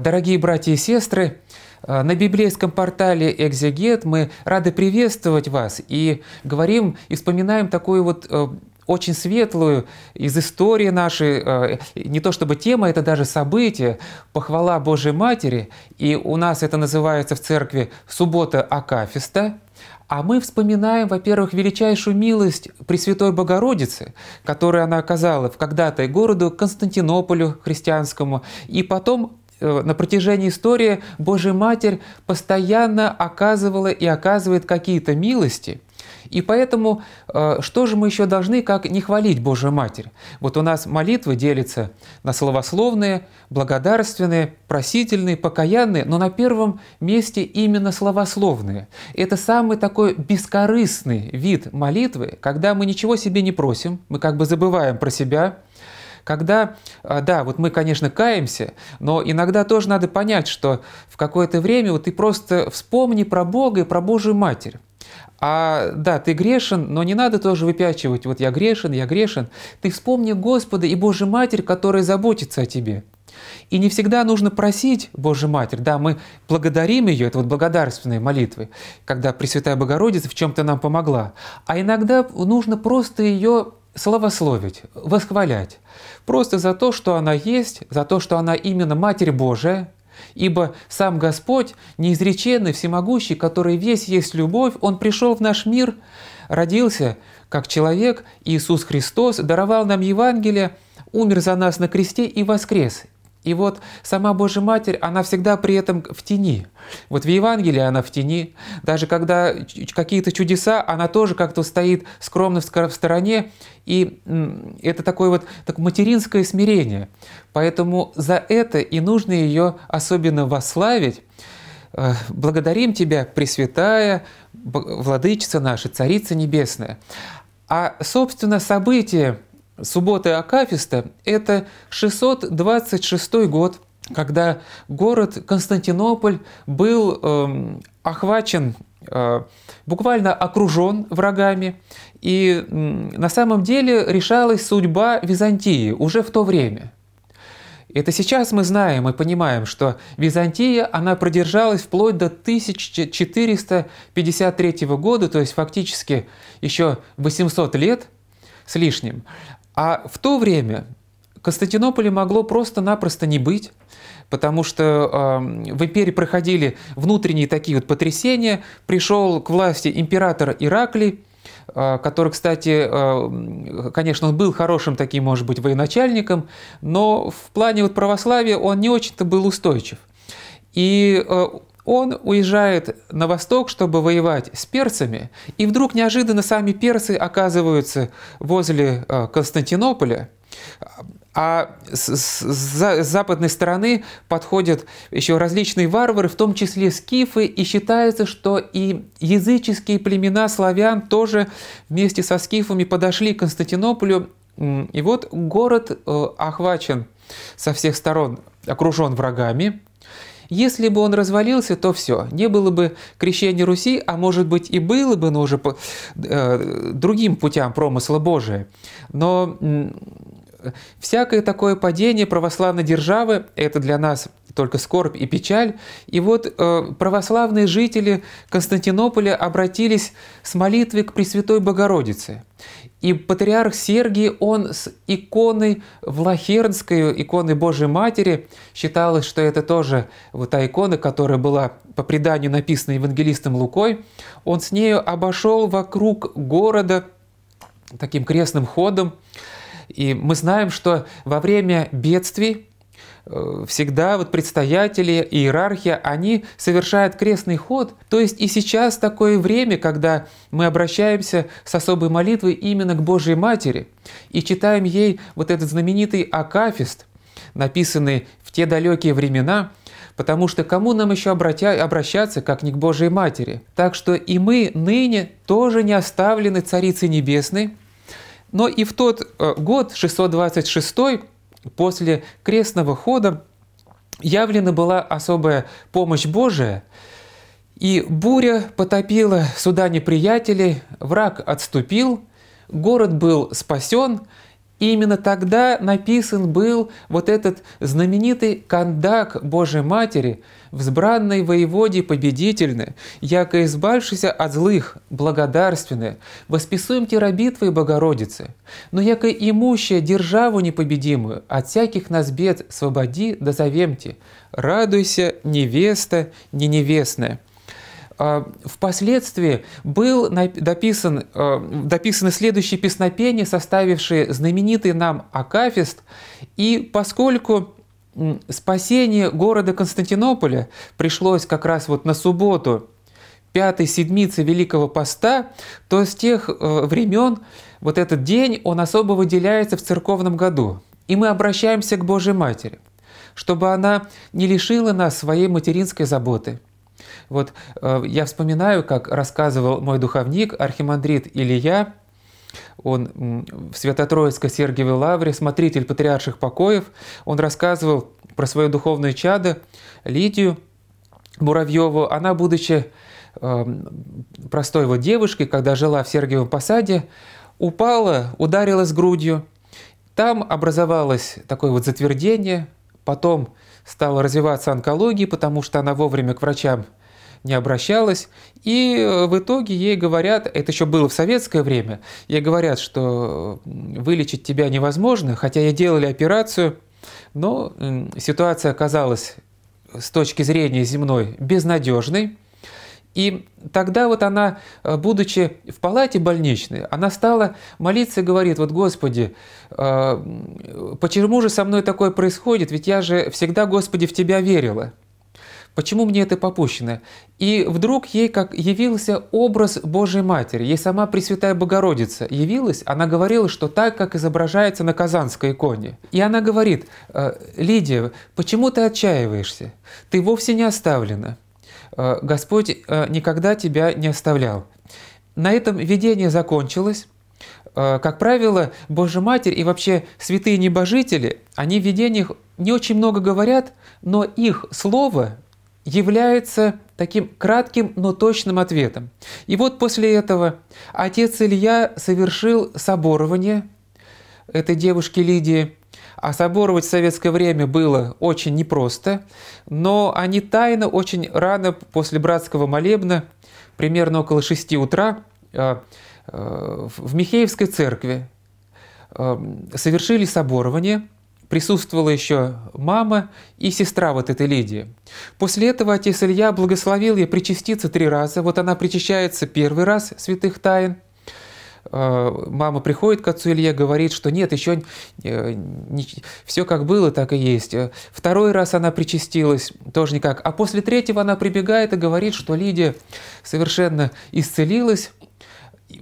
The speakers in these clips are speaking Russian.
Дорогие братья и сестры, э, на библейском портале «Экзегет» мы рады приветствовать вас и говорим и вспоминаем такую вот э, очень светлую из истории нашей, э, не то чтобы тема, это даже событие, похвала Божьей Матери. И у нас это называется в церкви «Суббота Акафиста». А мы вспоминаем, во-первых, величайшую милость Пресвятой Богородицы, которую она оказала в когда-то городу Константинополю христианскому, и потом Э, на протяжении истории Божья Матерь постоянно оказывала и оказывает какие-то милости. И поэтому э, что же мы еще должны, как не хвалить Божью Матерь? Вот у нас молитвы делятся на словословные, благодарственные, просительные, покаянные, но на первом месте именно словословные. Это самый такой бескорыстный вид молитвы, когда мы ничего себе не просим, мы как бы забываем про себя – когда, а, да, вот мы, конечно, каемся, но иногда тоже надо понять, что в какое-то время вот ты просто вспомни про Бога и про Божью Матерь. А да, ты грешен, но не надо тоже выпячивать, вот я грешен, я грешен. Ты вспомни Господа и Божью Матерь, которая заботится о тебе. И не всегда нужно просить Божью Матерь. Да, мы благодарим ее, это вот благодарственные молитвы, когда Пресвятая Богородица в чем-то нам помогла. А иногда нужно просто ее славословить, восхвалять. Просто за то, что она есть, за то, что она именно Матерь Божия, Ибо сам Господь, неизреченный, всемогущий, который весь есть любовь, Он пришел в наш мир, родился как человек, Иисус Христос даровал нам Евангелие, умер за нас на кресте и воскрес. И вот сама Божья Матерь, она всегда при этом в тени. Вот в Евангелии она в тени. Даже когда какие-то чудеса, она тоже как-то стоит скромно в стороне. И это такое вот так материнское смирение. Поэтому за это и нужно ее особенно восславить. Э, Благодарим Тебя, Пресвятая, Владычица наша, Царица Небесная. А, собственно, события. Субботы Акафиста – это 626 год, когда город Константинополь был э, охвачен, э, буквально окружен врагами, и э, на самом деле решалась судьба Византии уже в то время – это сейчас мы знаем и понимаем, что Византия, она продержалась вплоть до 1453 года, то есть фактически еще 800 лет с лишним. А в то время Константинополя могло просто-напросто не быть, потому что э, в империи проходили внутренние такие вот потрясения. Пришел к власти император Иракли, э, который, кстати, э, конечно, он был хорошим таким, может быть, военачальником, но в плане вот православия он не очень-то был устойчив. И э, он уезжает на восток, чтобы воевать с перцами, и вдруг неожиданно сами персы оказываются возле э, Константинополя, а с, с, с западной стороны подходят еще различные варвары, в том числе скифы, и считается, что и языческие племена славян тоже вместе со скифами подошли к Константинополю. И вот город э, охвачен со всех сторон, окружен врагами. Если бы он развалился, то все, не было бы крещения Руси, а может быть и было бы, но уже по э, другим путям промысла Божия. Но всякое такое падение православной державы – это для нас – только скорбь и печаль. И вот э, православные жители Константинополя обратились с молитвой к Пресвятой Богородице. И патриарх Сергий, он с иконой Влахернской, иконой Божьей Матери, считалось, что это тоже вот та икона, которая была по преданию написана евангелистом Лукой, он с нею обошел вокруг города таким крестным ходом. И мы знаем, что во время бедствий Э, всегда вот предстоятели, иерархия, они совершают крестный ход. То есть и сейчас такое время, когда мы обращаемся с особой молитвой именно к Божьей Матери и читаем ей вот этот знаменитый акафист, написанный в те далекие времена, потому что кому нам еще обратя... обращаться, как не к Божьей Матери? Так что и мы ныне тоже не оставлены Царицей Небесной, но и в тот э, год, 626 после крестного хода явлена была особая помощь Божия, и буря потопила суда неприятелей, враг отступил, город был спасен, и именно тогда написан был вот этот знаменитый «Кондак Божией Матери», «Взбранной воеводе победительны, яко избавшися от злых, благодарственны, восписуем терабитвы Богородицы, но яко имущая державу непобедимую, от всяких нас бед свободи дозовемте, радуйся, невеста, не невестная». А, впоследствии был дописан, а, дописаны следующие песнопения, составившие знаменитый нам Акафист, и поскольку спасение города Константинополя пришлось как раз вот на субботу пятой седмицы Великого Поста, то с тех э, времен вот этот день, он особо выделяется в церковном году. И мы обращаемся к Божьей Матери, чтобы она не лишила нас своей материнской заботы – вот э, я вспоминаю, как рассказывал мой духовник, архимандрит Илья, он в Свято-Троицкой Сергиевой Лавре, смотритель патриарших покоев, он рассказывал про свое духовное чадо Лидию Муравьеву. Она, будучи эм, простой вот девушкой, когда жила в Сергиевом посаде, упала, ударилась грудью. Там образовалось такое вот затвердение, потом стала развиваться онкология, потому что она вовремя к врачам не обращалась. И э, в итоге ей говорят, это еще было в советское время, ей говорят, что вылечить тебя невозможно, хотя ей делали операцию, но ситуация оказалась с точки зрения земной безнадежной. И тогда вот она, э, будучи в палате больничной, она стала молиться и говорит, вот Господи, э, почему же со мной такое происходит? Ведь я же всегда, Господи, в Тебя верила. Почему мне это попущено? И вдруг ей как явился образ Божьей Матери, ей сама Пресвятая Богородица явилась, она говорила, что так, как изображается на Казанской иконе. И она говорит, «Э, «Лидия, почему ты отчаиваешься? Ты вовсе не оставлена». Э, Господь э, никогда тебя не оставлял. На этом видение закончилось. Э, как правило, Божья Матерь и вообще святые небожители, они в видениях не очень много говорят, но их слово является таким кратким, но точным ответом. И вот после этого отец Илья совершил соборование этой девушки Лидии – а соборовать в советское время было очень непросто, но они тайно очень рано после братского молебна, примерно около 6 утра, э, э, в Михеевской церкви э, совершили соборование, присутствовала еще мама и сестра вот этой Лидии. После этого отец Илья благословил ей причаститься три раза. Вот она причащается первый раз святых тайн – Э, мама приходит к отцу Илье, говорит, что нет, еще не, э, все как было, так и есть. Э, второй раз она причастилась, тоже никак. А после третьего она прибегает и говорит, что Лидия совершенно исцелилась,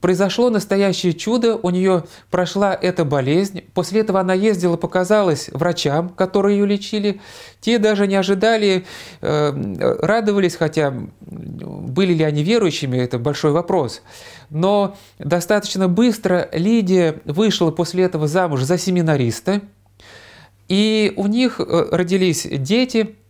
произошло настоящее чудо, у нее прошла эта болезнь. После этого она ездила, показалась врачам, которые ее лечили. Те даже не ожидали, э, радовались, хотя были ли они верующими, это большой вопрос. Но достаточно быстро Лидия вышла после этого замуж за семинариста, и у них э, родились дети –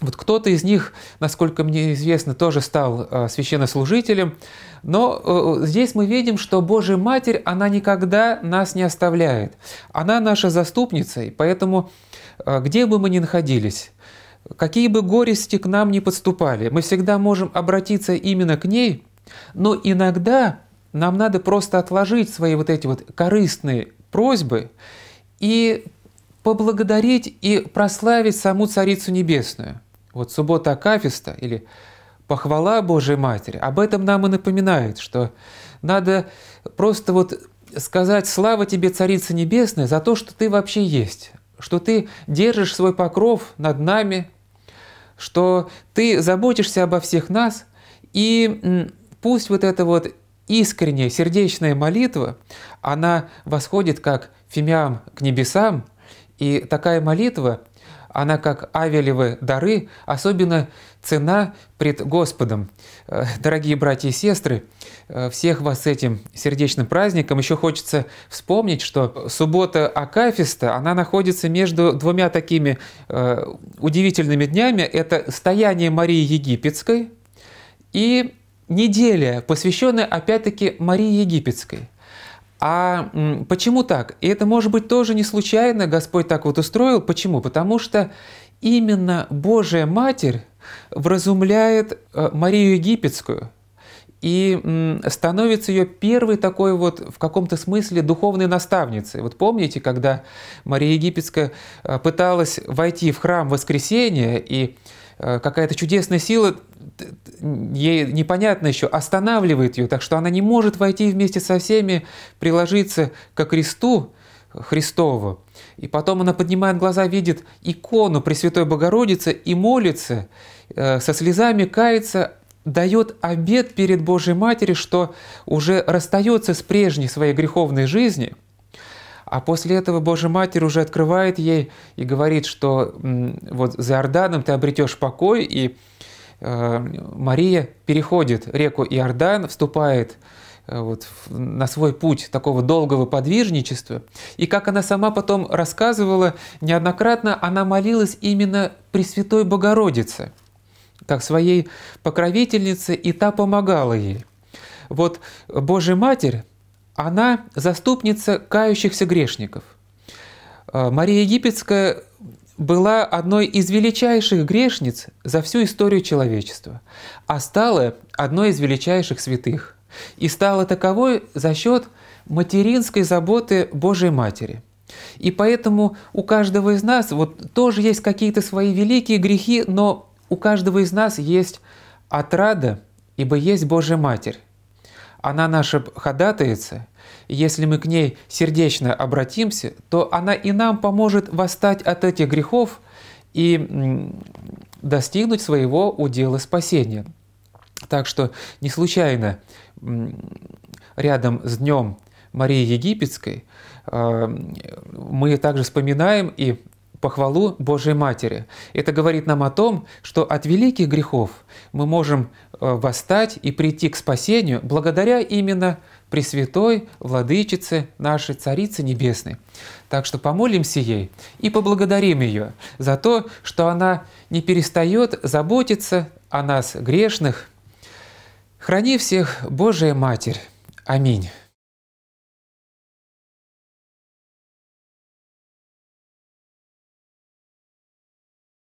вот кто-то из них, насколько мне известно, тоже стал а, священнослужителем, но э, здесь мы видим, что Божья Матерь, она никогда нас не оставляет. Она наша заступница, и поэтому а, где бы мы ни находились, какие бы горести к нам ни подступали, мы всегда можем обратиться именно к ней, но иногда нам надо просто отложить свои вот эти вот корыстные просьбы и поблагодарить и прославить саму Царицу Небесную. Вот суббота Акафиста или похвала Божией Матери об этом нам и напоминает, что надо просто вот сказать «Слава тебе, Царица Небесная, за то, что ты вообще есть, что ты держишь свой покров над нами, что ты заботишься обо всех нас, и пусть вот эта вот искренняя сердечная молитва, она восходит как фимиам к небесам, и такая молитва – она, как Авелевы дары, особенно цена пред Господом. Э, дорогие братья и сестры, э, всех вас с этим сердечным праздником. Еще хочется вспомнить, что суббота Акафиста, она находится между двумя такими э, удивительными днями. Это стояние Марии Египетской и неделя, посвященная опять-таки Марии Египетской. А почему так? И это, может быть, тоже не случайно Господь так вот устроил. Почему? Потому что именно Божья Матерь вразумляет э, Марию Египетскую и становится ее первой такой вот в каком-то смысле духовной наставницей. Вот помните, когда Мария Египетская э, пыталась войти в храм воскресения и э, какая-то чудесная сила ей непонятно еще, останавливает ее, так что она не может войти вместе со всеми, приложиться ко кресту Христову. И потом она поднимает глаза, видит икону Пресвятой Богородицы и молится, э, со слезами кается, дает обед перед Божьей Матерью, что уже расстается с прежней своей греховной жизнью, а после этого Божья Матерь уже открывает ей и говорит, что вот за Орданом ты обретешь покой, и Э, Мария переходит реку Иордан, вступает э, вот, на свой путь такого долгого подвижничества. И как она сама потом рассказывала, неоднократно она молилась именно Пресвятой Богородице, как своей покровительнице, и та помогала ей. Вот Божья Матерь, она заступница кающихся грешников. Э, Мария Египетская была одной из величайших грешниц за всю историю человечества, а стала одной из величайших святых и стала таковой за счет материнской заботы Божьей Матери. И поэтому у каждого из нас вот тоже есть какие-то свои великие грехи, но у каждого из нас есть отрада, ибо есть Божья Матерь. Она наша ходатайца – если мы к ней сердечно обратимся, то она и нам поможет восстать от этих грехов и достигнуть своего удела спасения. Так что не случайно рядом с Днем Марии Египетской э, мы также вспоминаем и похвалу Божьей Матери. Это говорит нам о том, что от великих грехов мы можем э, восстать и прийти к спасению благодаря именно Пресвятой Владычице нашей Царицы Небесной. Так что помолимся ей и поблагодарим ее за то, что она не перестает заботиться о нас, грешных. Храни всех Божия Матерь. Аминь.